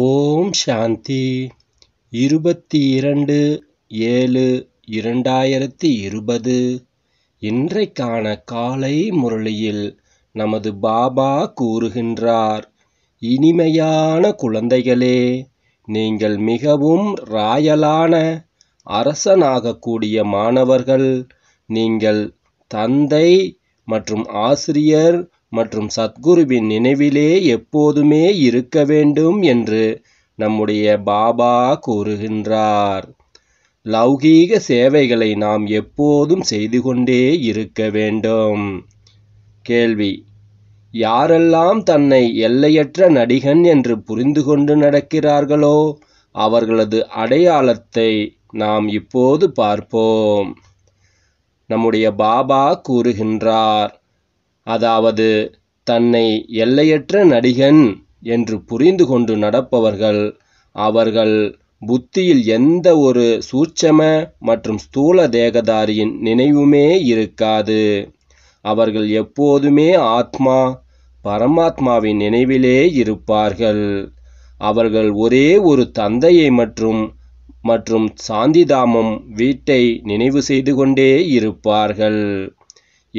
ஓம் சாந்தி இருபத்தி இரண்டு ஏழு இரண்டாயிரத்தி இருபது இன்றைக்கான காலை முரளியில் நமது பாபா கூறுகின்றார் இனிமையான குழந்தைகளே நீங்கள் மிகவும் ராயலான அரசனாகக்கூடிய மாணவர்கள் நீங்கள் தந்தை மற்றும் ஆசிரியர் மற்றும் சத்குருவின் நினைவிலே எப்போதுமே இருக்க வேண்டும் என்று நம்முடைய பாபா கூறுகின்றார் லௌகீக சேவைகளை நாம் எப்போதும் செய்து கொண்டே இருக்க வேண்டும் கேள்வி யாரெல்லாம் தன்னை எல்லையற்ற நடிகன் என்று புரிந்து கொண்டு நடக்கிறார்களோ அவர்களது அடையாளத்தை நாம் இப்போது பார்ப்போம் நம்முடைய பாபா கூறுகின்றார் அதாவது தன்னை எல்லையற்ற நடிகன் என்று புரிந்து கொண்டு நடப்பவர்கள் அவர்கள் புத்தியில் எந்த ஒரு சூட்சம மற்றும் ஸ்தூல தேகதாரியின் நினைவுமே இருக்காது அவர்கள் எப்போதுமே ஆத்மா பரமாத்மாவின் நினைவிலே இருப்பார்கள் அவர்கள் ஒரே ஒரு தந்தையை மற்றும் மற்றும் சாந்திதாமம் வீட்டை நினைவு செய்து கொண்டே இருப்பார்கள்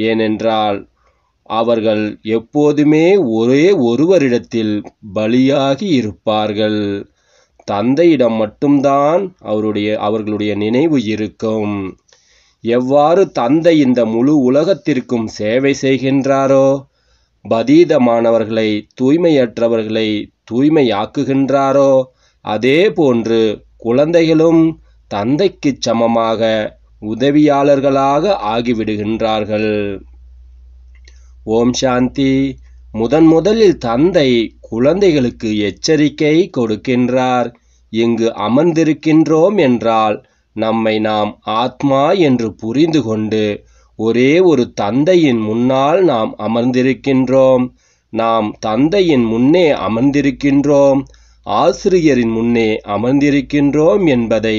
ஏனென்றால் அவர்கள் எப்போதுமே ஒரே ஒருவரிடத்தில் பலியாகி இருப்பார்கள் தந்தையிடம் மட்டும்தான் அவருடைய அவர்களுடைய நினைவு இருக்கும் எவ்வாறு தந்தை இந்த முழு உலகத்திற்கும் சேவை செய்கின்றாரோ பதீதமானவர்களை தூய்மையற்றவர்களை தூய்மையாக்குகின்றாரோ அதே போன்று குழந்தைகளும் தந்தைக்குச் சமமாக உதவியாளர்களாக ஆகிவிடுகின்றார்கள் ஓம் சாந்தி முதன் முதலில் தந்தை குழந்தைகளுக்கு எச்சரிக்கை கொடுக்கின்றார் இங்கு அமர்ந்திருக்கின்றோம் என்றால் நம்மை நாம் ஆத்மா என்று புரிந்து கொண்டு ஒரே ஒரு தந்தையின் முன்னால் நாம் அமர்ந்திருக்கின்றோம் நாம் தந்தையின் முன்னே அமர்ந்திருக்கின்றோம் ஆசிரியரின் முன்னே அமர்ந்திருக்கின்றோம் என்பதை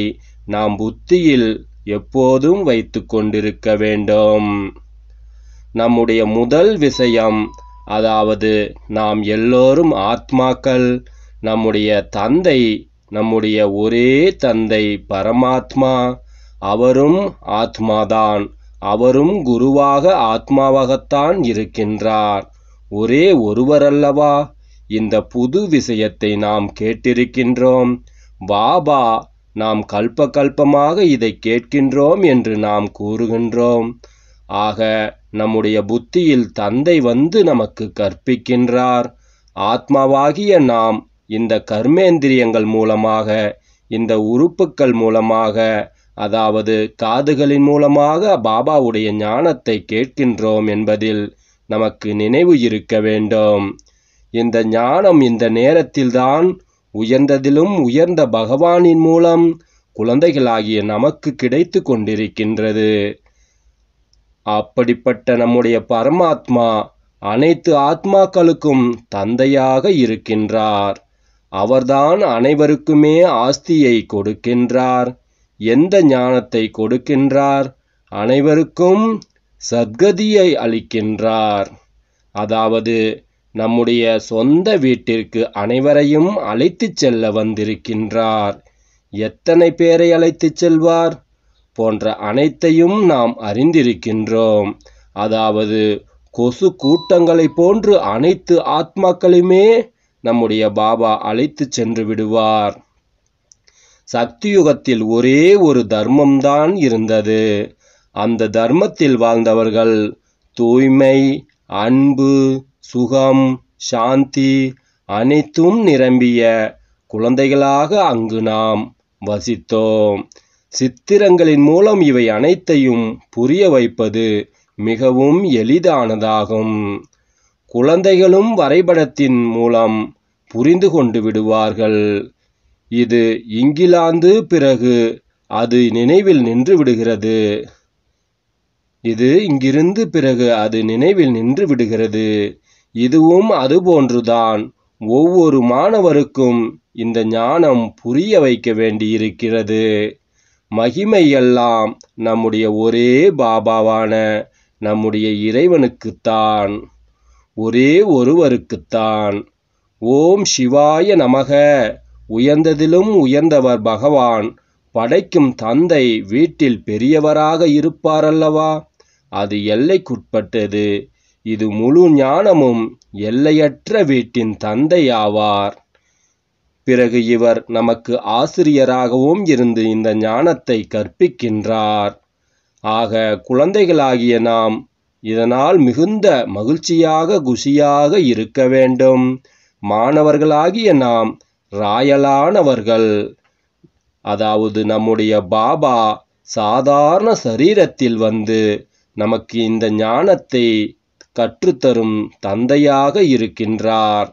நாம் புத்தியில் எப்போதும் வைத்து கொண்டிருக்க வேண்டும் நம்முடைய முதல் விஷயம் அதாவது நாம் எல்லோரும் ஆத்மாக்கள் நம்முடைய தந்தை நம்முடைய ஒரே தந்தை பரமாத்மா அவரும் ஆத்மாதான் அவரும் குருவாக ஆத்மாவாகத்தான் இருக்கின்றார் ஒரே ஒருவர் அல்லவா இந்த புது விஷயத்தை நாம் கேட்டிருக்கின்றோம் பாபா நாம் கல்ப கல்பமாக இதை கேட்கின்றோம் என்று நாம் கூறுகின்றோம் ஆக நம்முடைய புத்தியில் தந்தை வந்து நமக்கு கற்பிக்கின்றார் ஆத்மாவாகிய நாம் இந்த கர்மேந்திரியங்கள் மூலமாக இந்த உறுப்புக்கள் மூலமாக அதாவது காதுகளின் மூலமாக பாபாவுடைய ஞானத்தை கேட்கின்றோம் என்பதில் நமக்கு நினைவு இருக்க வேண்டும் இந்த ஞானம் இந்த நேரத்தில்தான் உயர்ந்ததிலும் உயர்ந்த பகவானின் மூலம் குழந்தைகளாகிய நமக்கு கிடைத்து கொண்டிருக்கின்றது அப்படிப்பட்ட நம்முடைய பரமாத்மா அனைத்து ஆத்மாக்களுக்கும் தந்தையாக இருக்கின்றார் அவர்தான் அனைவருக்குமே ஆஸ்தியை கொடுக்கின்றார் எந்த ஞானத்தை கொடுக்கின்றார் அனைவருக்கும் சத்கதியை அளிக்கின்றார் அதாவது நம்முடைய சொந்த வீட்டிற்கு அனைவரையும் அழைத்துச் செல்ல வந்திருக்கின்றார் எத்தனை பேரை அழைத்துச் செல்வார் போன்ற அனைத்தையும் நாம் அறிந்திருக்கின்றோம் அதாவது கொசு கூட்டங்களை போன்று அனைத்து ஆத்மாக்களையுமே நம்முடைய பாபா அழைத்து சென்று விடுவார் சக்தியுகத்தில் ஒரே ஒரு தர்மம்தான் இருந்தது அந்த தர்மத்தில் வாழ்ந்தவர்கள் தூய்மை அன்பு சுகம் சாந்தி அனைத்தும் நிரம்பிய குழந்தைகளாக அங்கு நாம் வசித்தோம் சித்திரங்களின் மூலம் இவை அனைத்தையும் புரிய வைப்பது மிகவும் எளிதானதாகும் குழந்தைகளும் வரைபடத்தின் மூலம் புரிந்து கொண்டு விடுவார்கள் இது இங்கிலாந்து பிறகு அது நினைவில் நின்று விடுகிறது இது இங்கிருந்து பிறகு அது நினைவில் நின்று விடுகிறது இதுவும் அதுபோன்றுதான் ஒவ்வொரு மாணவருக்கும் இந்த ஞானம் புரிய வைக்க வேண்டியிருக்கிறது மகிமையெல்லாம் நம்முடைய ஒரே பாபாவான நம்முடைய இறைவனுக்குத்தான் ஒரே ஒருவருக்குத்தான் ஓம் சிவாய நமக உயர்ந்ததிலும் உயர்ந்தவர் பகவான் படைக்கும் தந்தை வீட்டில் பெரியவராக இருப்பாரல்லவா அது எல்லைக்குட்பட்டது இது முழு ஞானமும் எல்லையற்ற வீட்டின் தந்தை ஆவார் பிறகு இவர் நமக்கு ஆசிரியராகவும் இருந்து இந்த ஞானத்தை கற்பிக்கின்றார் ஆக குழந்தைகளாகிய நாம் இதனால் மிகுந்த மகிழ்ச்சியாக குஷியாக இருக்க வேண்டும் மாணவர்களாகிய நாம் ராயலானவர்கள் அதாவது நம்முடைய பாபா சாதாரண சரீரத்தில் வந்து நமக்கு இந்த ஞானத்தை கற்றுத்தரும் தந்தையாக இருக்கின்றார்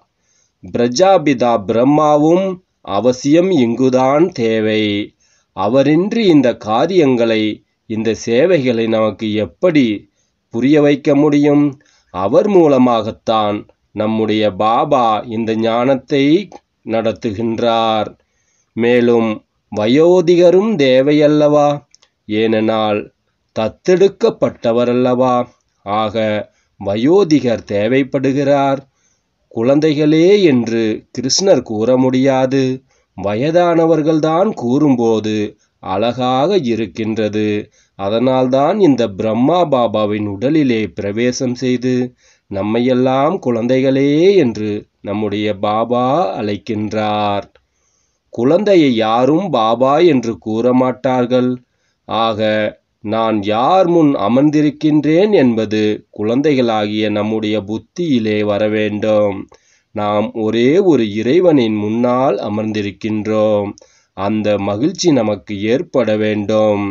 பிரஜாபிதா பிரம்மாவும் அவசியம் இங்குதான் தேவை அவரின்றி இந்த காரியங்களை இந்த சேவைகளை நமக்கு எப்படி புரிய வைக்க முடியும் அவர் மூலமாகத்தான் நம்முடைய பாபா இந்த ஞானத்தை நடத்துகின்றார் மேலும் வயோதிகரும் தேவையல்லவா ஏனெனால் தத்தெடுக்கப்பட்டவரல்லவா ஆக வயோதிகர் தேவைப்படுகிறார் குழந்தைகளே என்று கிருஷ்ணர் கூற முடியாது வயதானவர்கள்தான் கூறும்போது அழகாக இருக்கின்றது அதனால்தான் இந்த பிரம்மா பாபாவின் உடலிலே பிரவேசம் செய்து நம்மையெல்லாம் குழந்தைகளே என்று நம்முடைய பாபா அழைக்கின்றார் குழந்தையை யாரும் பாபா என்று கூற மாட்டார்கள் ஆக நான் யார் முன் அமர்ந்திருக்கின்றேன் என்பது குழந்தைகளாகிய நம்முடைய புத்தியிலே வர வேண்டும் நாம் ஒரே ஒரு இறைவனின் முன்னால் அமர்ந்திருக்கின்றோம் அந்த மகிழ்ச்சி நமக்கு ஏற்பட வேண்டும்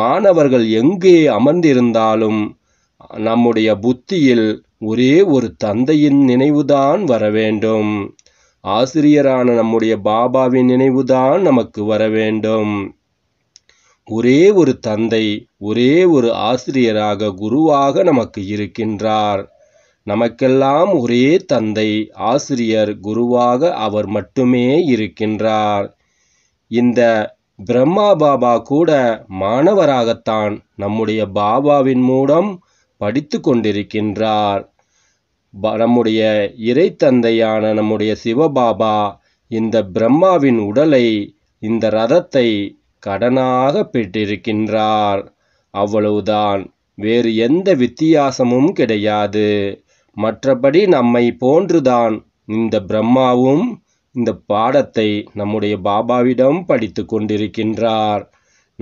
மாணவர்கள் எங்கே அமர்ந்திருந்தாலும் நம்முடைய புத்தியில் ஒரே ஒரு தந்தையின் நினைவுதான் வர வேண்டும் ஆசிரியரான நம்முடைய பாபாவின் நினைவுதான் நமக்கு வர வேண்டும் ஒரே ஒரு தந்தை ஒரே ஒரு ஆசிரியராக குருவாக நமக்கு இருக்கின்றார் நமக்கெல்லாம் ஒரே தந்தை ஆசிரியர் குருவாக அவர் மட்டுமே இருக்கின்றார் இந்த பிரம்மா பாபா கூட மாணவராகத்தான் நம்முடைய பாபாவின் மூலம் படித்து கொண்டிருக்கின்றார் நம்முடைய இறை தந்தையான நம்முடைய சிவபாபா இந்த பிரம்மாவின் உடலை இந்த ரதத்தை கடனாக பெற்றிருக்கின்றார் அவ்வளவுதான் வேறு எந்த வித்தியாசமும் கிடையாது மற்றபடி நம்மை போன்றுதான் இந்த பிரம்மாவும் இந்த பாடத்தை நம்முடைய பாபாவிடம் படித்து கொண்டிருக்கின்றார்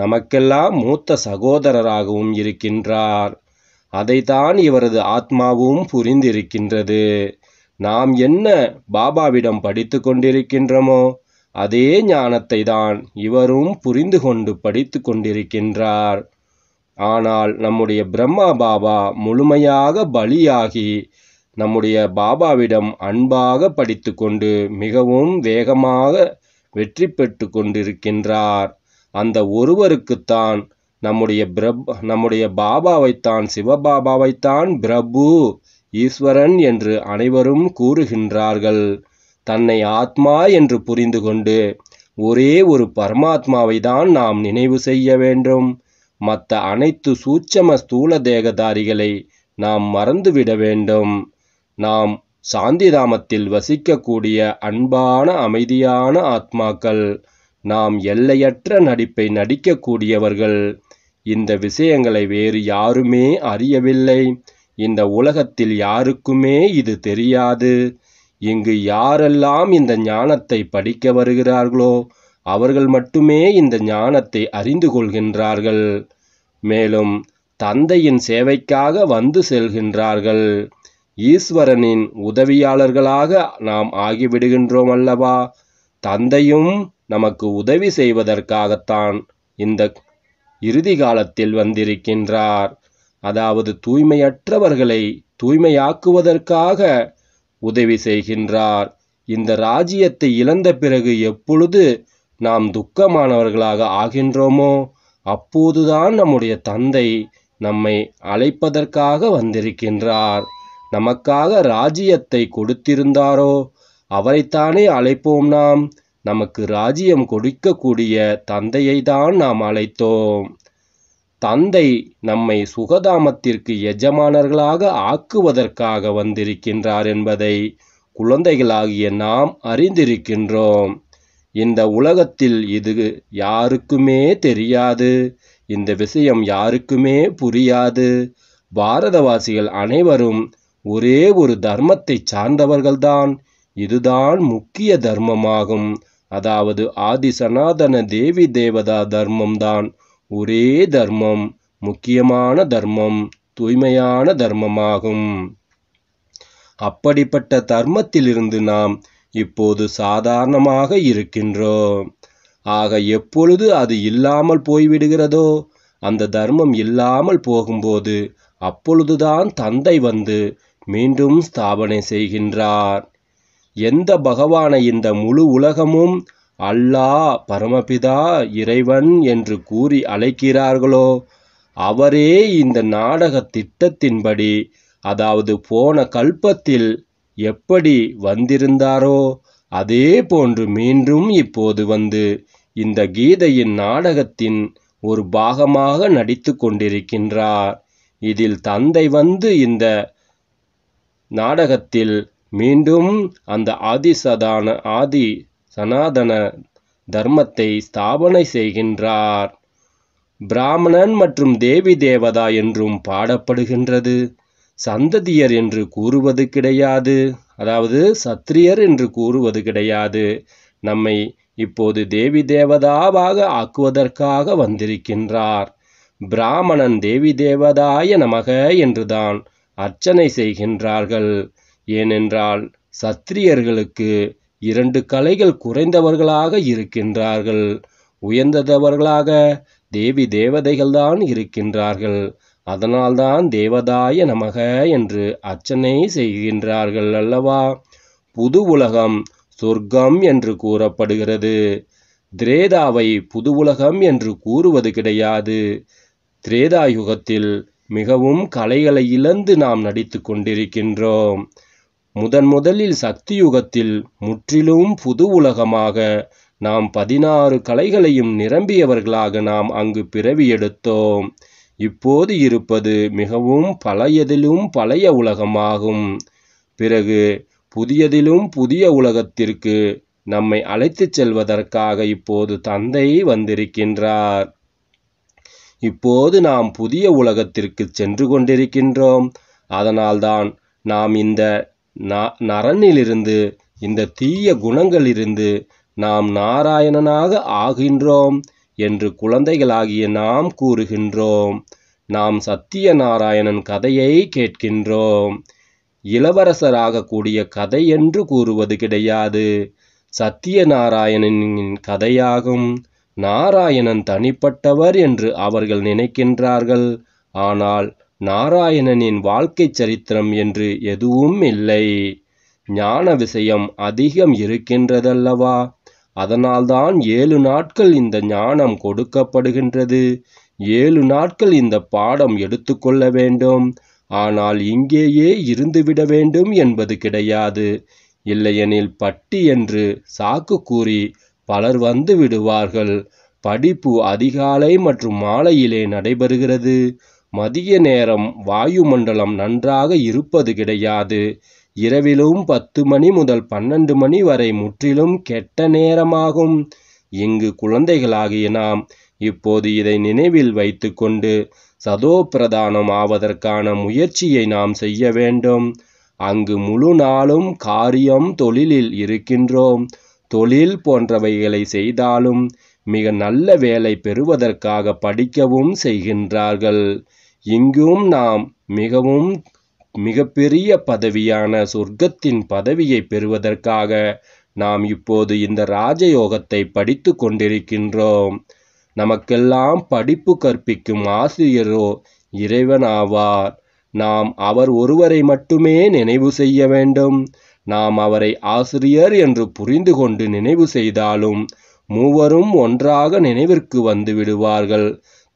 நமக்கெல்லாம் மூத்த சகோதரராகவும் இருக்கின்றார் அதைத்தான் இவரது ஆத்மாவும் புரிந்திருக்கின்றது நாம் என்ன பாபாவிடம் படித்து கொண்டிருக்கின்றோமோ அதே ஞானத்தை தான் இவரும் புரிந்து கொண்டு படித்து கொண்டிருக்கின்றார் ஆனால் நம்முடைய பிரம்மா பாபா முழுமையாக பலியாகி நம்முடைய பாபாவிடம் அன்பாக படித்து கொண்டு மிகவும் வேகமாக வெற்றி பெற்று கொண்டிருக்கின்றார் அந்த ஒருவருக்குத்தான் நம்முடைய பிரப் நம்முடைய பாபாவைத்தான் சிவபாபாவைத்தான் பிரபு ஈஸ்வரன் என்று அனைவரும் கூறுகின்றார்கள் தன்னை ஆத்மா என்று புரிந்து கொண்டு ஒரே ஒரு பரமாத்மாவை தான் நாம் நினைவு செய்ய வேண்டும் மற்ற அனைத்து சூட்சம ஸ்தூல தேகதாரிகளை நாம் மறந்துவிட வேண்டும் நாம் சாந்திதாமத்தில் வசிக்கக்கூடிய அன்பான அமைதியான ஆத்மாக்கள் நாம் எல்லையற்ற நடிப்பை நடிக்கக்கூடியவர்கள் இந்த விஷயங்களை வேறு யாருமே அறியவில்லை இந்த உலகத்தில் யாருக்குமே இது தெரியாது இங்கு யாரெல்லாம் இந்த ஞானத்தை படிக்க வருகிறார்களோ அவர்கள் மட்டுமே இந்த ஞானத்தை அறிந்து கொள்கின்றார்கள் மேலும் தந்தையின் சேவைக்காக வந்து செல்கின்றார்கள் ஈஸ்வரனின் உதவியாளர்களாக நாம் ஆகிவிடுகின்றோம் அல்லவா தந்தையும் நமக்கு உதவி செய்வதற்காகத்தான் இந்த இறுதி காலத்தில் வந்திருக்கின்றார் அதாவது தூய்மையற்றவர்களை தூய்மையாக்குவதற்காக உதவி செய்கின்றார் இந்த ராஜ்யத்தை இழந்த பிறகு எப்பொழுது நாம் துக்கமானவர்களாக ஆகின்றோமோ அப்போதுதான் நம்முடைய தந்தை நம்மை அழைப்பதற்காக வந்திருக்கின்றார் நமக்காக ராஜ்யத்தை கொடுத்திருந்தாரோ அவரைத்தானே அழைப்போம் நாம் நமக்கு ராஜ்யம் கொடுக்கக்கூடிய தந்தையை தான் நாம் அழைத்தோம் தந்தை நம்மை சுகதாமத்திற்கு எஜமானர்களாக ஆக்குவதற்காக வந்திருக்கின்றார் என்பதை குழந்தைகளாகிய நாம் அறிந்திருக்கின்றோம் இந்த உலகத்தில் இது யாருக்குமே தெரியாது இந்த விஷயம் யாருக்குமே புரியாது பாரதவாசிகள் அனைவரும் ஒரே ஒரு தர்மத்தை சார்ந்தவர்கள்தான் இதுதான் முக்கிய தர்மமாகும் அதாவது ஆதி சனாதன தேவி தேவதா தர்மம்தான் ஒரே தர்மம் முக்கியமான தர்மம் தூய்மையான தர்மமாகும் அப்படிப்பட்ட தர்மத்திலிருந்து நாம் இப்போது சாதாரணமாக இருக்கின்றோம் ஆக எப்பொழுது அது இல்லாமல் போய்விடுகிறதோ அந்த தர்மம் இல்லாமல் போகும்போது அப்பொழுதுதான் தந்தை வந்து மீண்டும் ஸ்தாபனை செய்கின்றார் எந்த பகவானை இந்த முழு உலகமும் அல்லாஹ் பரமபிதா இறைவன் என்று கூறி அழைக்கிறார்களோ அவரே இந்த நாடக திட்டத்தின்படி அதாவது போன கல்பத்தில் எப்படி வந்திருந்தாரோ அதே போன்று மீண்டும் இப்போது வந்து இந்த கீதையின் நாடகத்தின் ஒரு பாகமாக நடித்து கொண்டிருக்கின்றார் இதில் தந்தை வந்து இந்த நாடகத்தில் மீண்டும் அந்த ஆதிசதான ஆதி சனாதன தர்மத்தை ஸ்தாபனை செய்கின்றார் பிராமணன் மற்றும் தேவி தேவதா என்றும் பாடப்படுகின்றது சந்ததியர் என்று கூறுவது கிடையாது அதாவது சத்திரியர் என்று கூறுவது கிடையாது நம்மை இப்போது தேவி தேவதாவாக ஆக்குவதற்காக வந்திருக்கின்றார் பிராமணன் தேவி தேவதாய நமக என்றுதான் அர்ச்சனை செய்கின்றார்கள் ஏனென்றால் சத்திரியர்களுக்கு இரண்டு கலைகள் குறைந்தவர்களாக இருக்கின்றார்கள் உயர்ந்தவர்களாக தேவி தேவதைகள்தான் இருக்கின்றார்கள் அதனால்தான் தேவதாய நமக என்று அர்ச்சனை செய்கின்றார்கள் அல்லவா புது உலகம் சொர்க்கம் என்று கூறப்படுகிறது திரேதாவை புது உலகம் என்று கூறுவது கிடையாது திரேதா யுகத்தில் மிகவும் கலைகளை இழந்து நாம் நடித்து கொண்டிருக்கின்றோம் முதன் முதலில் சக்தி யுகத்தில் முற்றிலும் புது உலகமாக நாம் பதினாறு கலைகளையும் நிரம்பியவர்களாக நாம் அங்கு பிறவி எடுத்தோம் இப்போது இருப்பது மிகவும் பழையதிலும் பழைய உலகமாகும் பிறகு புதியதிலும் புதிய உலகத்திற்கு நம்மை அழைத்துச் செல்வதற்காக இப்போது தந்தை வந்திருக்கின்றார் இப்போது நாம் புதிய உலகத்திற்கு சென்று கொண்டிருக்கின்றோம் அதனால்தான் நாம் இந்த நரனிலிருந்து இந்த தீய குணங்களிலிருந்து நாம் நாராயணனாக ஆகின்றோம் என்று குழந்தைகளாகிய நாம் கூறுகின்றோம் நாம் சத்திய நாராயணன் கதையை கேட்கின்றோம் இளவரசராக கூடிய கதை என்று கூறுவது கிடையாது சத்திய நாராயணனின் கதையாகும் நாராயணன் தனிப்பட்டவர் என்று அவர்கள் நினைக்கின்றார்கள் ஆனால் நாராயணனின் வாழ்க்கைச் சரித்திரம் என்று எதுவும் இல்லை ஞான விஷயம் அதிகம் இருக்கின்றதல்லவா அதனால்தான் ஏழு நாட்கள் இந்த ஞானம் கொடுக்கப்படுகின்றது ஏழு நாட்கள் இந்த பாடம் எடுத்துக்கொள்ள வேண்டும் ஆனால் இங்கேயே இருந்துவிட வேண்டும் என்பது கிடையாது இல்லையெனில் பட்டி என்று சாக்கு கூறி பலர் வந்து விடுவார்கள் படிப்பு அதிகாலை மற்றும் மாலையிலே நடைபெறுகிறது மதிய நேரம் வாயுமண்டலம் நன்றாக இருப்பது கிடையாது இரவிலும் பத்து மணி முதல் பன்னெண்டு மணி வரை முற்றிலும் கெட்ட நேரமாகும் இங்கு குழந்தைகளாகிய நாம் இப்போது இதை நினைவில் வைத்துக்கொண்டு சதோப்பிரதானம் ஆவதற்கான முயற்சியை நாம் செய்ய வேண்டும் அங்கு முழு நாளும் காரியம் தொழிலில் இருக்கின்றோம் தொழில் போன்றவைகளை செய்தாலும் மிக நல்ல வேலை பெறுவதற்காக படிக்கவும் செய்கின்றார்கள் இங்கும் நாம் மிகவும் மிகப்பெரிய பதவியான சொர்க்கத்தின் பதவியை பெறுவதற்காக நாம் இப்போது இந்த ராஜயோகத்தை படித்து கொண்டிருக்கின்றோம் நமக்கெல்லாம் படிப்பு கற்பிக்கும் ஆசிரியரோ இறைவன் ஆவார் நாம் அவர் ஒருவரை மட்டுமே நினைவு செய்ய வேண்டும் நாம் அவரை ஆசிரியர் என்று புரிந்து கொண்டு நினைவு செய்தாலும் மூவரும் ஒன்றாக நினைவிற்கு வந்து விடுவார்கள்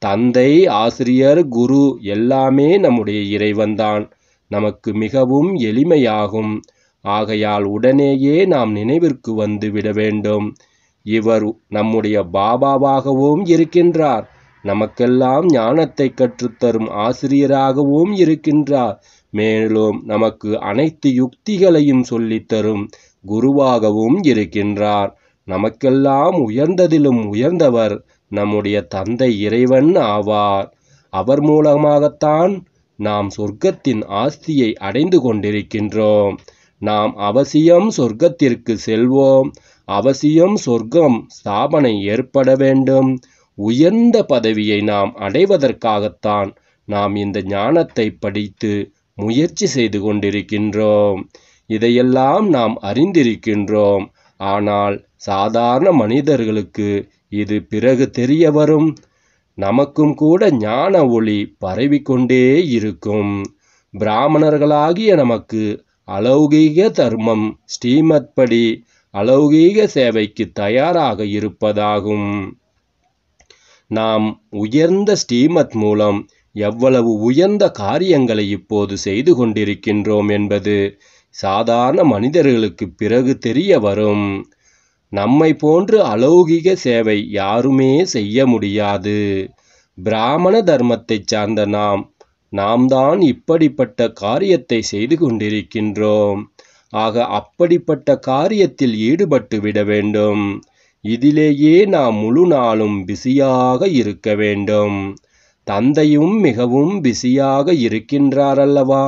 தந்தை ஆசிரியர் குரு எல்லாமே நம்முடைய இறைவன்தான் நமக்கு மிகவும் எளிமையாகும் ஆகையால் உடனேயே நாம் நினைவிற்கு வந்து விட வேண்டும் இவர் நம்முடைய பாபாவாகவும் இருக்கின்றார் நமக்கெல்லாம் ஞானத்தை கற்றுத்தரும் ஆசிரியராகவும் இருக்கின்றார் மேலும் நமக்கு அனைத்து யுக்திகளையும் சொல்லித்தரும் குருவாகவும் இருக்கின்றார் நமக்கெல்லாம் உயர்ந்ததிலும் உயர்ந்தவர் நம்முடைய தந்தை இறைவன் ஆவார் அவர் மூலமாகத்தான் நாம் சொர்க்கத்தின் ஆஸ்தியை அடைந்து கொண்டிருக்கின்றோம் நாம் அவசியம் சொர்க்கத்திற்கு செல்வோம் அவசியம் சொர்க்கம் ஸ்தாபனை ஏற்பட வேண்டும் உயர்ந்த பதவியை நாம் அடைவதற்காகத்தான் நாம் இந்த ஞானத்தை படித்து முயற்சி செய்து கொண்டிருக்கின்றோம் இதையெல்லாம் நாம் அறிந்திருக்கின்றோம் ஆனால் சாதாரண மனிதர்களுக்கு இது பிறகு தெரிய வரும் நமக்கும் கூட ஞான ஒளி பரவிக்கொண்டே இருக்கும் பிராமணர்களாகிய நமக்கு அலௌகீக தர்மம் ஸ்ரீமத்படி அலௌகீக சேவைக்கு தயாராக இருப்பதாகும் நாம் உயர்ந்த ஸ்ரீமத் மூலம் எவ்வளவு உயர்ந்த காரியங்களை இப்போது செய்து கொண்டிருக்கின்றோம் என்பது சாதாரண மனிதர்களுக்கு பிறகு தெரிய வரும் நம்மை போன்று அலௌகிக சேவை யாருமே செய்ய முடியாது பிராமண தர்மத்தை சார்ந்த நாம் நாம் தான் இப்படிப்பட்ட காரியத்தை செய்து கொண்டிருக்கின்றோம் ஆக அப்படிப்பட்ட காரியத்தில் ஈடுபட்டு விட வேண்டும் இதிலேயே நாம் முழு நாளும் பிஸியாக இருக்க வேண்டும் தந்தையும் மிகவும் பிஸியாக இருக்கின்றாரல்லவா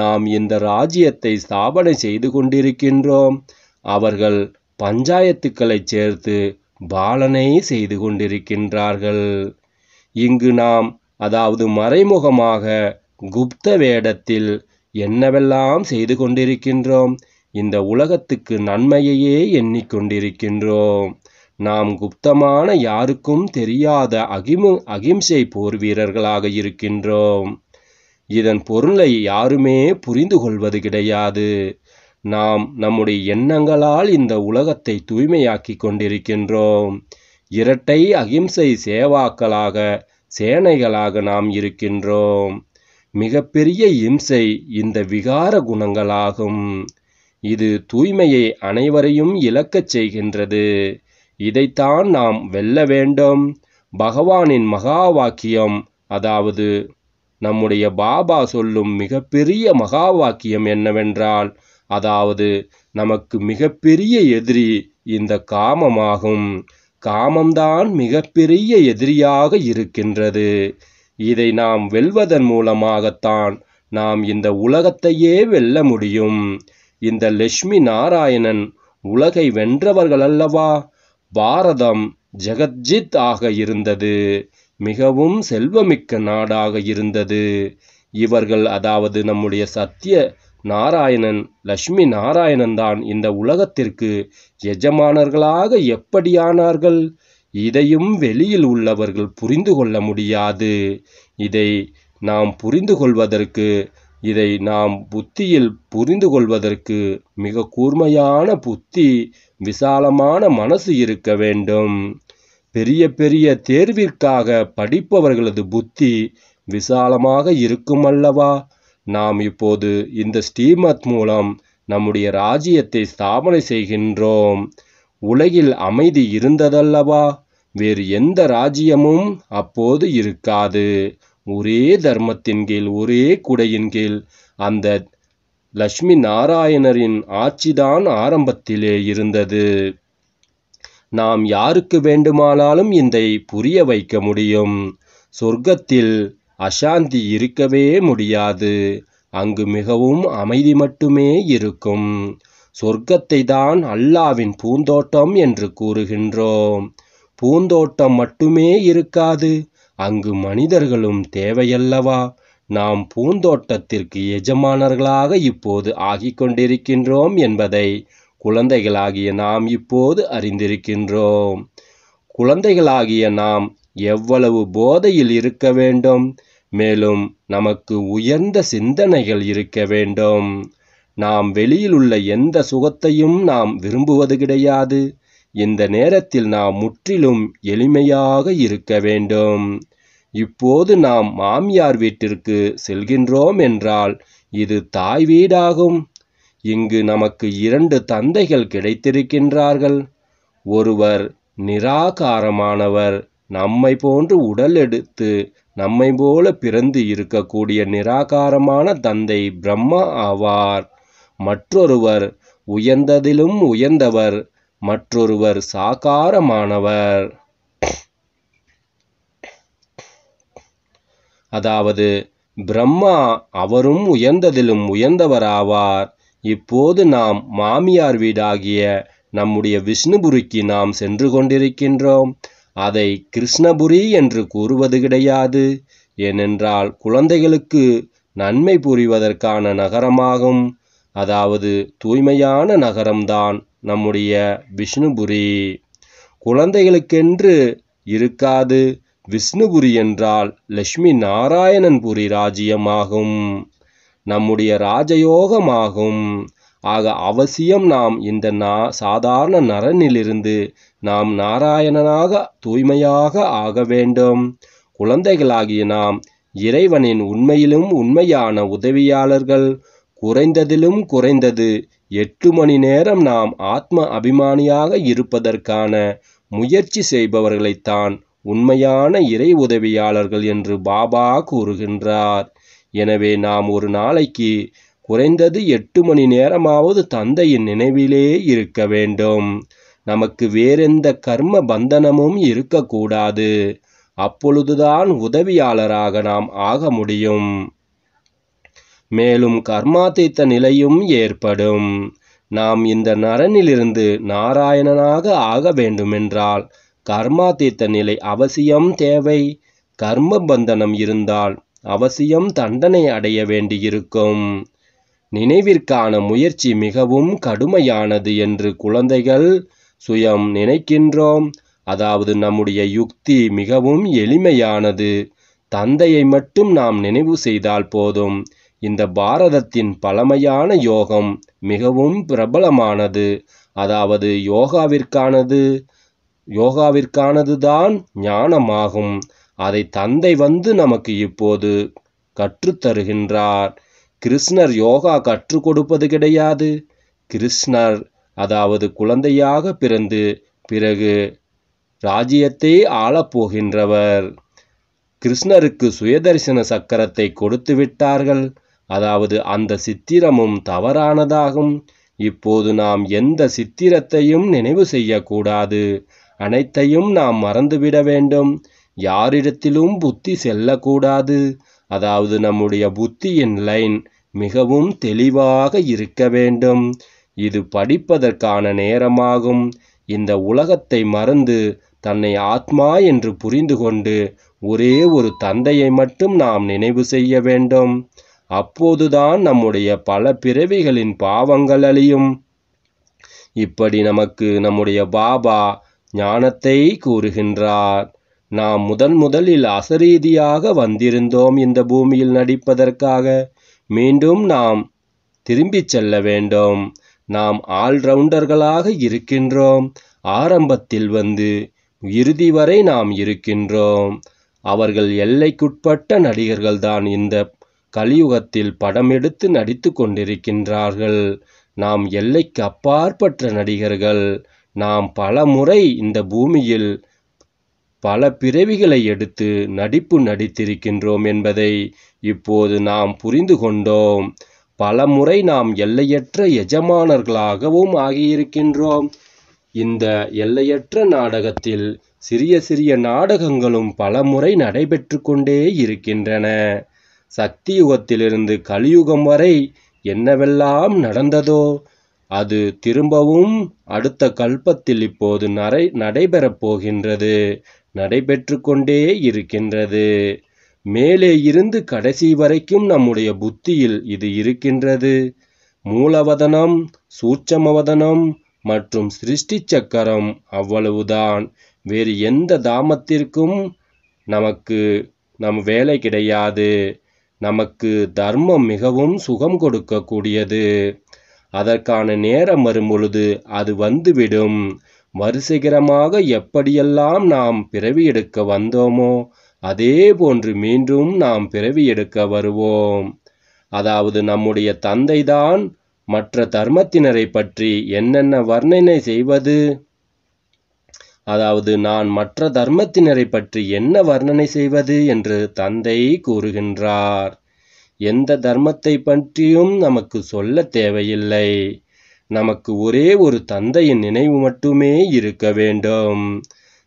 நாம் இந்த ராஜ்யத்தை ஸ்தாபனை செய்து கொண்டிருக்கின்றோம் அவர்கள் பஞ்சாயத்துக்களை சேர்த்து பாலனை செய்து கொண்டிருக்கின்றார்கள் இங்கு நாம் அதாவது மறைமுகமாக குப்த வேடத்தில் என்னவெல்லாம் செய்து கொண்டிருக்கின்றோம் இந்த உலகத்துக்கு நன்மையையே எண்ணிக்கொண்டிருக்கின்றோம் நாம் குப்தமான யாருக்கும் தெரியாத அகிமு அகிம்சை போர் வீரர்களாக இருக்கின்றோம் இதன் பொருளை யாருமே புரிந்து கொள்வது கிடையாது நாம் நம்முடைய எண்ணங்களால் இந்த உலகத்தை தூய்மையாக்கி கொண்டிருக்கின்றோம் இரட்டை அகிம்சை சேவாக்களாக சேனைகளாக நாம் இருக்கின்றோம் மிகப்பெரிய இம்சை இந்த விகார குணங்களாகும் இது தூய்மையை அனைவரையும் இழக்கச் செய்கின்றது இதைத்தான் நாம் வெல்ல வேண்டும் பகவானின் மகா வாக்கியம் அதாவது நம்முடைய பாபா சொல்லும் மிகப்பெரிய மகா வாக்கியம் என்னவென்றால் அதாவது நமக்கு மிகப்பெரிய எதிரி இந்த காமமாகும் காமம்தான் மிகப்பெரிய எதிரியாக இருக்கின்றது இதை நாம் வெல்வதன் மூலமாகத்தான் நாம் இந்த உலகத்தையே வெல்ல முடியும் இந்த லட்சுமி நாராயணன் உலகை வென்றவர்கள் அல்லவா பாரதம் ஜெகஜித் ஆக இருந்தது மிகவும் செல்வமிக்க நாடாக இருந்தது இவர்கள் அதாவது நம்முடைய சத்திய நாராயணன் லட்சுமி நாராயணன் தான் இந்த உலகத்திற்கு எஜமானர்களாக எப்படியானார்கள் இதையும் வெளியில் உள்ளவர்கள் புரிந்து கொள்ள முடியாது இதை நாம் புரிந்து கொள்வதற்கு இதை நாம் புத்தியில் புரிந்து கொள்வதற்கு மிக கூர்மையான புத்தி விசாலமான மனசு இருக்க வேண்டும் பெரிய பெரிய தேர்விற்காக படிப்பவர்களது புத்தி விசாலமாக இருக்குமல்லவா அல்லவா நாம் இப்போது இந்த ஸ்ரீமத் மூலம் நம்முடைய ராஜ்யத்தை ஸ்தாபனை செய்கின்றோம் உலகில் அமைதி இருந்ததல்லவா வேறு எந்த ராஜ்யமும் அப்போது இருக்காது ஒரே தர்மத்தின் கீழ் ஒரே குடையின் கீழ் அந்த லட்சுமி நாராயணரின் ஆட்சிதான் ஆரம்பத்திலே இருந்தது நாம் யாருக்கு வேண்டுமானாலும் இதை புரிய வைக்க முடியும் சொர்க்கத்தில் அசாந்தி இருக்கவே முடியாது அங்கு மிகவும் அமைதி மட்டுமே இருக்கும் சொர்க்கத்தை தான் அல்லாவின் பூந்தோட்டம் என்று கூறுகின்றோம் பூந்தோட்டம் மட்டுமே இருக்காது அங்கு மனிதர்களும் தேவையல்லவா நாம் பூந்தோட்டத்திற்கு எஜமானர்களாக இப்போது ஆகிக்கொண்டிருக்கின்றோம் என்பதை குழந்தைகளாகிய நாம் இப்போது அறிந்திருக்கின்றோம் குழந்தைகளாகிய நாம் எவ்வளவு போதையில் இருக்க வேண்டும் மேலும் நமக்கு உயர்ந்த சிந்தனைகள் இருக்க வேண்டும் நாம் வெளியில் உள்ள எந்த சுகத்தையும் நாம் விரும்புவது கிடையாது இந்த நேரத்தில் நாம் முற்றிலும் எளிமையாக இருக்க வேண்டும் இப்போது நாம் மாமியார் வீட்டிற்கு செல்கின்றோம் என்றால் இது தாய் வீடாகும் இங்கு நமக்கு இரண்டு தந்தைகள் கிடைத்திருக்கின்றார்கள் ஒருவர் நிராகாரமானவர் நம்மை போன்று உடல் எடுத்து நம்மை போல பிறந்து இருக்கக்கூடிய நிராகாரமான தந்தை பிரம்மா ஆவார் மற்றொருவர் உயர்ந்ததிலும் உயர்ந்தவர் மற்றொருவர் சாகாரமானவர் அதாவது பிரம்மா அவரும் உயர்ந்ததிலும் உயர்ந்தவராவார் இப்போது நாம் மாமியார் வீடாகிய நம்முடைய விஷ்ணுபுரிக்கு நாம் சென்று கொண்டிருக்கின்றோம் அதை கிருஷ்ணபுரி என்று கூறுவது கிடையாது ஏனென்றால் குழந்தைகளுக்கு நன்மை புரிவதற்கான நகரமாகும் அதாவது தூய்மையான நகரம்தான் நம்முடைய விஷ்ணுபுரி குழந்தைகளுக்கென்று இருக்காது விஷ்ணுபுரி என்றால் லட்சுமி நாராயணன்புரி ராஜ்யமாகும் நம்முடைய ராஜயோகமாகும் ஆக அவசியம் நாம் இந்த நா சாதாரண நரனிலிருந்து நாம் நாராயணனாக தூய்மையாக ஆக வேண்டும் குழந்தைகளாகிய நாம் இறைவனின் உண்மையிலும் உண்மையான உதவியாளர்கள் குறைந்ததிலும் குறைந்தது எட்டு மணி நேரம் நாம் ஆத்ம அபிமானியாக இருப்பதற்கான முயற்சி செய்பவர்களைத்தான் உண்மையான இறை உதவியாளர்கள் என்று பாபா கூறுகின்றார் எனவே நாம் ஒரு நாளைக்கு குறைந்தது எட்டு மணி நேரமாவது தந்தையின் நினைவிலே இருக்க வேண்டும் நமக்கு வேறெந்த கர்ம பந்தனமும் இருக்கக்கூடாது அப்பொழுதுதான் உதவியாளராக நாம் ஆக முடியும் மேலும் கர்மாதித்த நிலையும் ஏற்படும் நாம் இந்த நரனிலிருந்து நாராயணனாக ஆக வேண்டுமென்றால் கர்மாதித்த நிலை அவசியம் தேவை கர்ம பந்தனம் இருந்தால் அவசியம் தண்டனை அடைய வேண்டியிருக்கும் நினைவிற்கான முயற்சி மிகவும் கடுமையானது என்று குழந்தைகள் சுயம் நினைக்கின்றோம் அதாவது நம்முடைய யுக்தி மிகவும் எளிமையானது தந்தையை மட்டும் நாம் நினைவு செய்தால் போதும் இந்த பாரதத்தின் பழமையான யோகம் மிகவும் பிரபலமானது அதாவது யோகாவிற்கானது யோகாவிற்கானதுதான் ஞானமாகும் அதை தந்தை வந்து நமக்கு இப்போது கற்றுத்தருகின்றார் கிருஷ்ணர் யோகா கற்றுக் கொடுப்பது கிடையாது கிருஷ்ணர் அதாவது குழந்தையாக பிறந்து பிறகு ராஜ்யத்தை ஆளப்போகின்றவர் கிருஷ்ணருக்கு சுயதரிசன சக்கரத்தை கொடுத்து விட்டார்கள் அதாவது அந்த சித்திரமும் தவறானதாகும் இப்போது நாம் எந்த சித்திரத்தையும் நினைவு செய்யக்கூடாது அனைத்தையும் நாம் மறந்துவிட வேண்டும் யாரிடத்திலும் புத்தி செல்லக்கூடாது அதாவது நம்முடைய புத்தியின் லைன் மிகவும் தெளிவாக இருக்க வேண்டும் இது படிப்பதற்கான நேரமாகும் இந்த உலகத்தை மறந்து தன்னை ஆத்மா என்று புரிந்து கொண்டு ஒரே ஒரு தந்தையை மட்டும் நாம் நினைவு செய்ய வேண்டும் அப்போதுதான் நம்முடைய பல பிறவிகளின் பாவங்கள் அழியும் இப்படி நமக்கு நம்முடைய பாபா ஞானத்தை கூறுகின்றார் நாம் முதன் முதலில் அசரீதியாக வந்திருந்தோம் இந்த பூமியில் நடிப்பதற்காக மீண்டும் நாம் திரும்பிச் செல்ல வேண்டும் நாம் ஆல்ரவுண்டர்களாக இருக்கின்றோம் ஆரம்பத்தில் வந்து இறுதி வரை நாம் இருக்கின்றோம் அவர்கள் எல்லைக்குட்பட்ட நடிகர்கள்தான் இந்த கலியுகத்தில் படம் எடுத்து நடித்து கொண்டிருக்கின்றார்கள் நாம் எல்லைக்கு அப்பாற்பற்ற நடிகர்கள் நாம் பல முறை இந்த பூமியில் பல பிறவிகளை எடுத்து நடிப்பு நடித்திருக்கின்றோம் என்பதை இப்போது நாம் புரிந்து கொண்டோம் பலமுறை நாம் எல்லையற்ற எஜமானர்களாகவும் ஆகியிருக்கின்றோம் இந்த எல்லையற்ற நாடகத்தில் சிறிய சிறிய நாடகங்களும் பலமுறை நடைபெற்று கொண்டே இருக்கின்றன சக்தி யுகத்திலிருந்து கலியுகம் வரை என்னவெல்லாம் நடந்ததோ அது திரும்பவும் அடுத்த கல்பத்தில் இப்போது நரை நடைபெறப் போகின்றது நடைபெற்று கொண்டே இருக்கின்றது மேலே இருந்து கடைசி வரைக்கும் நம்முடைய புத்தியில் இது இருக்கின்றது மூலவதனம் சூட்சமவதனம் மற்றும் சிருஷ்டி சக்கரம் அவ்வளவுதான் வேறு எந்த தாமத்திற்கும் நமக்கு நம் வேலை கிடையாது நமக்கு தர்மம் மிகவும் சுகம் கொடுக்கக்கூடியது அதற்கான நேரம் வரும்பொழுது அது வந்துவிடும் வரிசைகரமாக எப்படியெல்லாம் நாம் பிறவி எடுக்க வந்தோமோ அதே போன்று மீண்டும் நாம் பிறவி எடுக்க வருவோம் அதாவது நம்முடைய தந்தைதான் மற்ற தர்மத்தினரை பற்றி என்னென்ன வர்ணனை செய்வது அதாவது நான் மற்ற தர்மத்தினரை பற்றி என்ன வர்ணனை செய்வது என்று தந்தை கூறுகின்றார் எந்த தர்மத்தை பற்றியும் நமக்கு சொல்ல தேவையில்லை நமக்கு ஒரே ஒரு தந்தையின் நினைவு மட்டுமே இருக்க வேண்டும்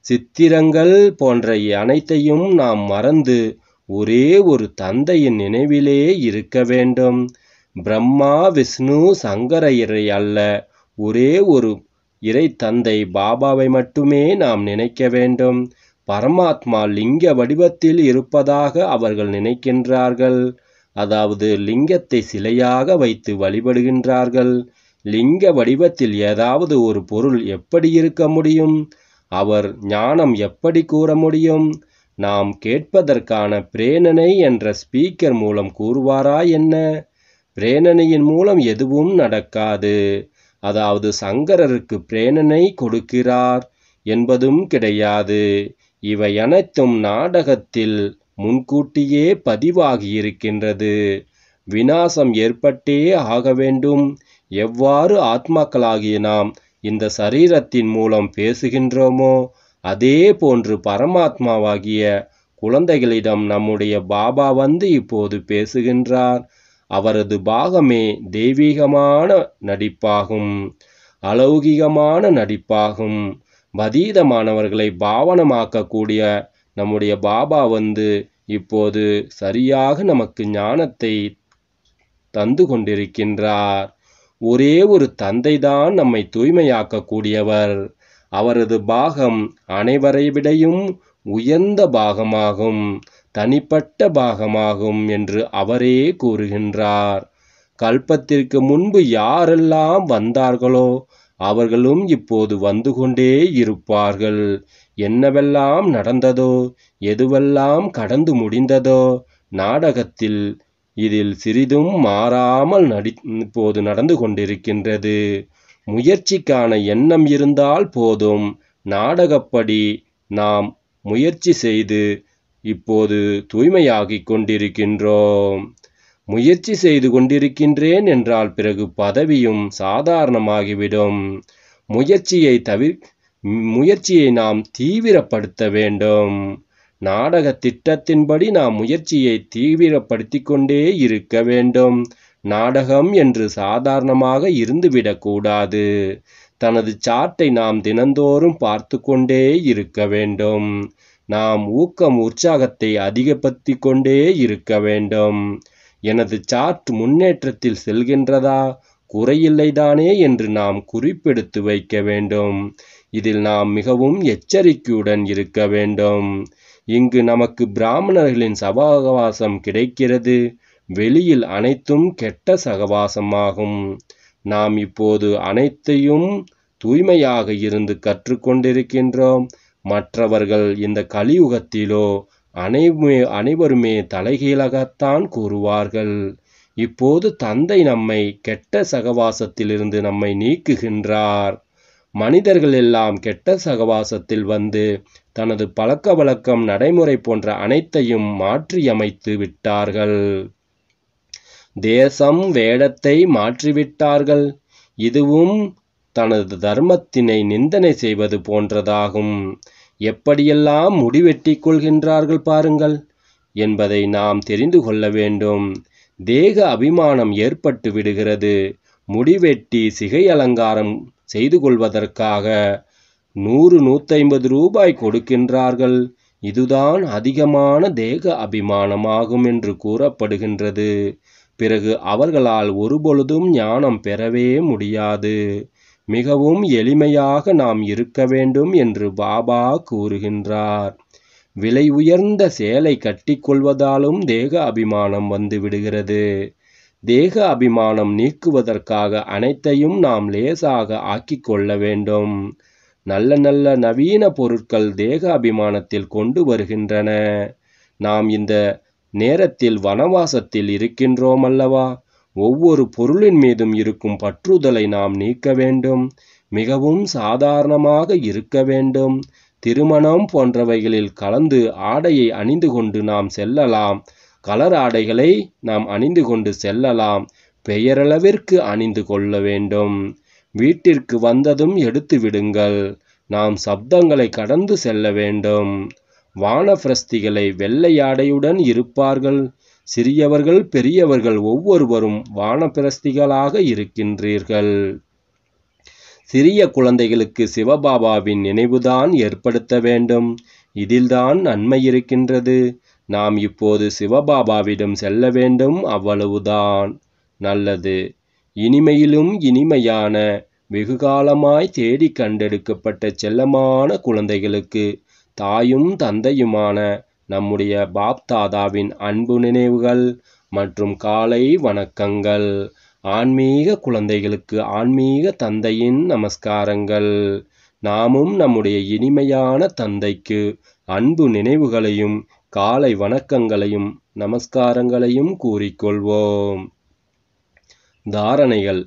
சித்திரங்கள் போன்ற அனைத்தையும் நாம் மறந்து ஒரே ஒரு தந்தையின் நினைவிலே இருக்க வேண்டும் பிரம்மா விஷ்ணு சங்கர இறை அல்ல ஒரே ஒரு இறை தந்தை பாபாவை மட்டுமே நாம் நினைக்க வேண்டும் பரமாத்மா லிங்க வடிவத்தில் இருப்பதாக அவர்கள் நினைக்கின்றார்கள் அதாவது லிங்கத்தை சிலையாக வைத்து வழிபடுகின்றார்கள் லிங்க வடிவத்தில் ஏதாவது ஒரு பொருள் எப்படி இருக்க முடியும் அவர் ஞானம் எப்படி கூற முடியும் நாம் கேட்பதற்கான பிரேரணை என்ற ஸ்பீக்கர் மூலம் கூறுவாரா என்ன பிரேரணையின் மூலம் எதுவும் நடக்காது அதாவது சங்கரருக்கு பிரேரணை கொடுக்கிறார் என்பதும் கிடையாது இவை அனைத்தும் நாடகத்தில் முன்கூட்டியே பதிவாகியிருக்கின்றது வினாசம் ஏற்பட்டே ஆக வேண்டும் எவ்வாறு ஆத்மாக்களாகிய நாம் இந்த சரீரத்தின் மூலம் பேசுகின்றோமோ அதே போன்று பரமாத்மாவாகிய குழந்தைகளிடம் நம்முடைய பாபா வந்து இப்போது பேசுகின்றார் அவரது பாகமே தெய்வீகமான நடிப்பாகும் அலௌகிகமான நடிப்பாகும் பதீதமானவர்களை பாவனமாக்கக்கூடிய நம்முடைய பாபா வந்து இப்போது சரியாக நமக்கு ஞானத்தை தந்து கொண்டிருக்கின்றார் ஒரே ஒரு தந்தைதான் நம்மை தூய்மையாக்க கூடியவர் அவரது பாகம் அனைவரை விடையும் உயர்ந்த பாகமாகும் தனிப்பட்ட பாகமாகும் என்று அவரே கூறுகின்றார் கல்பத்திற்கு முன்பு யாரெல்லாம் வந்தார்களோ அவர்களும் இப்போது வந்து கொண்டே இருப்பார்கள் என்னவெல்லாம் நடந்ததோ எதுவெல்லாம் கடந்து முடிந்ததோ நாடகத்தில் இதில் சிறிதும் மாறாமல் நடி இப்போது நடந்து கொண்டிருக்கின்றது முயற்சிக்கான எண்ணம் இருந்தால் போதும் நாடகப்படி நாம் முயற்சி செய்து இப்போது தூய்மையாகிக் கொண்டிருக்கின்றோம் முயற்சி செய்து கொண்டிருக்கின்றேன் என்றால் பிறகு பதவியும் சாதாரணமாகிவிடும் முயற்சியை தவிர் முயற்சியை நாம் தீவிரப்படுத்த வேண்டும் நாடக திட்டத்தின்படி நாம் முயற்சியை தீவிரப்படுத்தி கொண்டே இருக்க வேண்டும் நாடகம் என்று சாதாரணமாக இருந்துவிடக்கூடாது தனது சார்ட்டை நாம் தினந்தோறும் பார்த்து கொண்டே இருக்க வேண்டும் நாம் ஊக்கம் உற்சாகத்தை அதிகப்படுத்தி கொண்டே இருக்க வேண்டும் எனது சார்ட் முன்னேற்றத்தில் செல்கின்றதா குறையில்லைதானே என்று நாம் குறிப்பெடுத்து வைக்க வேண்டும் இதில் நாம் மிகவும் எச்சரிக்கையுடன் இருக்க வேண்டும் இங்கு நமக்கு பிராமணர்களின் சகவாசம் கிடைக்கிறது வெளியில் அனைத்தும் கெட்ட சகவாசமாகும் நாம் இப்போது அனைத்தையும் தூய்மையாக இருந்து கற்றுக்கொண்டிருக்கின்றோம் மற்றவர்கள் இந்த கலியுகத்திலோ அனைவருமே அனைவருமே தலைகீழாகத்தான் கூறுவார்கள் இப்போது தந்தை நம்மை கெட்ட சகவாசத்திலிருந்து நம்மை நீக்குகின்றார் மனிதர்கள் எல்லாம் கெட்ட சகவாசத்தில் வந்து தனது பழக்க வழக்கம் நடைமுறை போன்ற அனைத்தையும் மாற்றியமைத்து விட்டார்கள் தேசம் வேடத்தை மாற்றிவிட்டார்கள் இதுவும் தனது தர்மத்தினை நிந்தனை செய்வது போன்றதாகும் எப்படியெல்லாம் முடிவெட்டி கொள்கின்றார்கள் பாருங்கள் என்பதை நாம் தெரிந்து கொள்ள வேண்டும் தேக அபிமானம் ஏற்பட்டு விடுகிறது முடிவெட்டி சிகை அலங்காரம் செய்து கொள்வதற்காக நூறு நூற்றைம்பது ரூபாய் கொடுக்கின்றார்கள் இதுதான் அதிகமான தேக அபிமானமாகும் என்று கூறப்படுகின்றது பிறகு அவர்களால் ஒருபொழுதும் ஞானம் பெறவே முடியாது மிகவும் எளிமையாக நாம் இருக்க வேண்டும் என்று பாபா கூறுகின்றார் விலை உயர்ந்த சேலை கட்டிக்கொள்வதாலும் தேக அபிமானம் வந்து விடுகிறது தேக அபிமானம் நீக்குவதற்காக அனைத்தையும் நாம் லேசாக ஆக்கிக்கொள்ள வேண்டும் நல்ல நல்ல நவீன பொருட்கள் தேக அபிமானத்தில் கொண்டு வருகின்றன நாம் இந்த நேரத்தில் வனவாசத்தில் இருக்கின்றோம் அல்லவா ஒவ்வொரு பொருளின் மீதும் இருக்கும் பற்றுதலை நாம் நீக்க வேண்டும் மிகவும் சாதாரணமாக இருக்க வேண்டும் திருமணம் போன்றவைகளில் கலந்து ஆடையை அணிந்து கொண்டு நாம் செல்லலாம் கலர் ஆடைகளை நாம் அணிந்து கொண்டு செல்லலாம் பெயரளவிற்கு அணிந்து கொள்ள வேண்டும் வீட்டிற்கு வந்ததும் எடுத்து விடுங்கள் நாம் சப்தங்களை கடந்து செல்ல வேண்டும் வானப்பிரஸ்திகளை வெள்ளையாடையுடன் இருப்பார்கள் சிறியவர்கள் பெரியவர்கள் ஒவ்வொருவரும் வானப்பிரஸ்திகளாக இருக்கின்றீர்கள் சிறிய குழந்தைகளுக்கு சிவபாபாவின் நினைவுதான் ஏற்படுத்த வேண்டும் இதில்தான் நன்மை இருக்கின்றது நாம் இப்போது சிவபாபாவிடம் செல்ல வேண்டும் அவ்வளவுதான் நல்லது இனிமையிலும் இனிமையான வெகுகாலமாய் தேடிக் கண்டெடுக்கப்பட்ட செல்லமான குழந்தைகளுக்கு தாயும் தந்தையுமான நம்முடைய பாப்தாதாவின் அன்பு நினைவுகள் மற்றும் காலை வணக்கங்கள் ஆன்மீக குழந்தைகளுக்கு ஆன்மீக தந்தையின் நமஸ்காரங்கள் நாமும் நம்முடைய இனிமையான தந்தைக்கு அன்பு நினைவுகளையும் காலை வணக்கங்களையும் நமஸ்காரங்களையும் கூறிக்கொள்வோம் தாரணைகள்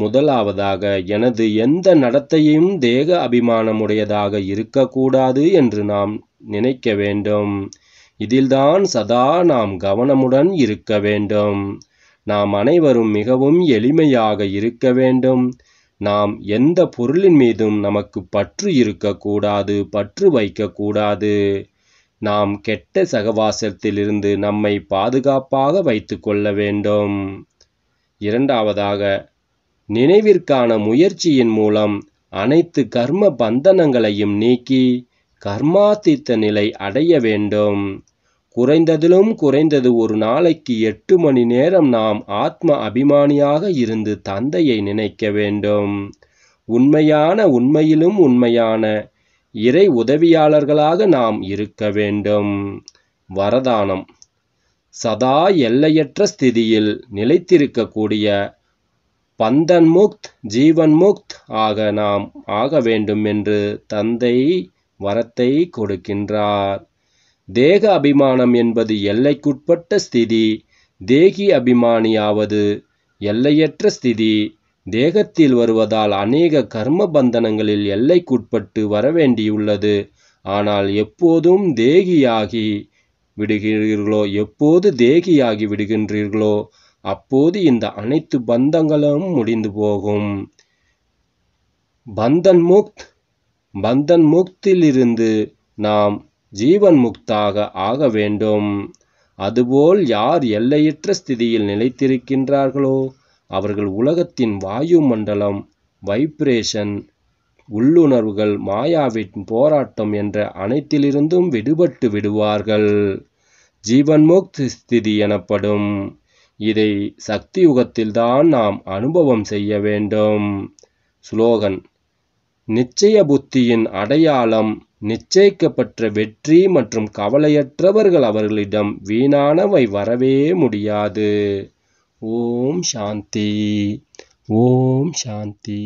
முதலாவதாக எனது எந்த நடத்தையும் தேக அபிமானமுடையதாக இருக்கக்கூடாது என்று நாம் நினைக்க வேண்டும் இதில்தான் சதா நாம் கவனமுடன் இருக்க வேண்டும் நாம் அனைவரும் மிகவும் எளிமையாக இருக்க வேண்டும் நாம் எந்த பொருளின் மீதும் நமக்கு பற்று இருக்கக்கூடாது பற்று வைக்கக்கூடாது நாம் கெட்ட சகவாசத்திலிருந்து நம்மை பாதுகாப்பாக வைத்து கொள்ள வேண்டும் இரண்டாவதாக நினைவிற்கான முயற்சியின் மூலம் அனைத்து கர்ம பந்தனங்களையும் நீக்கி கர்மாதித்த நிலை அடைய வேண்டும் குறைந்ததிலும் குறைந்தது ஒரு நாளைக்கு எட்டு மணி நேரம் நாம் ஆத்ம அபிமானியாக இருந்து தந்தையை நினைக்க வேண்டும் உண்மையான உண்மையிலும் உண்மையான இறை உதவியாளர்களாக நாம் இருக்க வேண்டும் வரதானம் சதா எல்லையற்ற ஸ்திதியில் நிலைத்திருக்கக்கூடிய பந்தன் முக்த் ஜீவன் முக்த் ஆக நாம் ஆக வேண்டும் என்று தந்தை வரத்தை கொடுக்கின்றார் தேக அபிமானம் என்பது எல்லைக்குட்பட்ட ஸ்திதி தேகி அபிமானியாவது எல்லையற்ற ஸ்திதி தேகத்தில் வருவதால் அநேக கர்ம பந்தனங்களில் எல்லைக்குட்பட்டு வரவேண்டியுள்ளது ஆனால் எப்போதும் தேகியாகி விடுகிறீர்களோ எப்போது தேகியாகி விடுகின்றீர்களோ அப்போது இந்த அனைத்து பந்தங்களும் முடிந்து போகும் பந்தன் முக்த் பந்தன் முக்திலிருந்து நாம் ஜீவன் முக்தாக ஆக வேண்டும் அதுபோல் யார் எல்லையற்ற ஸ்திதியில் நிலைத்திருக்கின்றார்களோ அவர்கள் உலகத்தின் வாயு மண்டலம் வைப்ரேஷன் உள்ளுணர்வுகள் மாயாவின் போராட்டம் என்ற அனைத்திலிருந்தும் விடுபட்டு விடுவார்கள் ஜீவன் முக்தி ஸ்திதி எனப்படும் இதை சக்தி யுகத்தில்தான் நாம் அனுபவம் செய்ய வேண்டும் ஸ்லோகன் நிச்சய புத்தியின் அடையாளம் நிச்சயிக்கப்பட்ட வெற்றி மற்றும் கவலையற்றவர்கள் அவர்களிடம் வீணானவை வரவே முடியாது ஓம் சாந்தி ஓம் சாந்தி